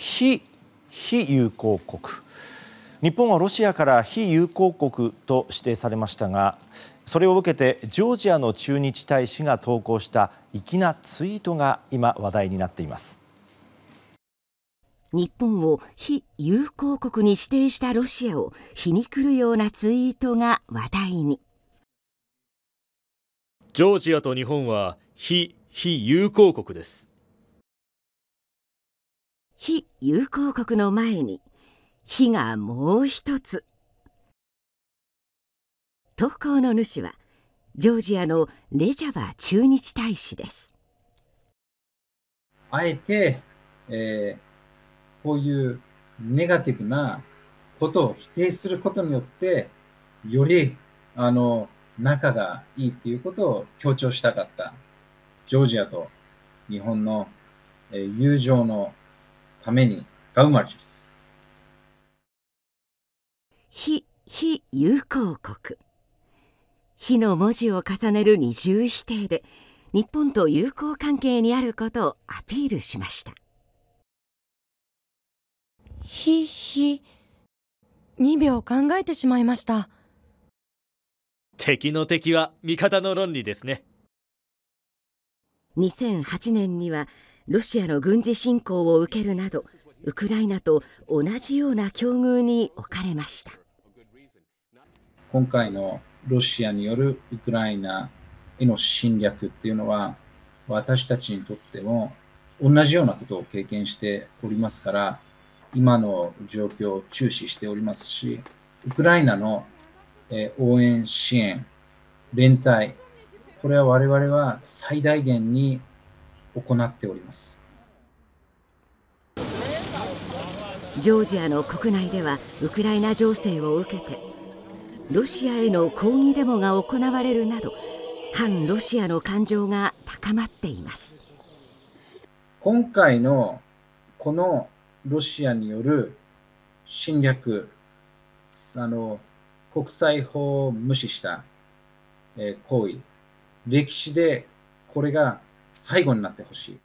非非友好国日本はロシアから非友好国と指定されましたがそれを受けてジョージアの駐日大使が投稿した粋なツイートが今、話題になっています。日本を非友好国に指定したロシアを皮肉るようなツイートが話題に。ジョージアと日本は非非友好国です。非友好国の前に「非」がもう一つ。投稿の主はジョージアのレジャバ駐日大使です。あえて、えー、こういうネガティブなことを否定することによって、よりあの仲がいいっていうことを強調したかった。ジョージアと日本の、えー、友情のためにが生まれます。非非友好国。非の文字を重ねる二重否定で日本と友好関係にあることをアピールしました。ひひ2秒考えてしまいました敵の敵は味方の論理ですね2008年にはロシアの軍事侵攻を受けるなどウクライナと同じような境遇に置かれました。今回のロシアによるウクライナへの侵略っていうのは私たちにとっても同じようなことを経験しておりますから今の状況を注視しておりますしウクライナの応援支援連帯これは我々は最大限に行っております。ジョージアの国内ではウクライナ情勢を受けてロシアへの抗議デモが行われるなど反ロシアの感情が高まっています今回のこのロシアによる侵略あの国際法を無視した、え行為歴史でこれが最後になってほしい。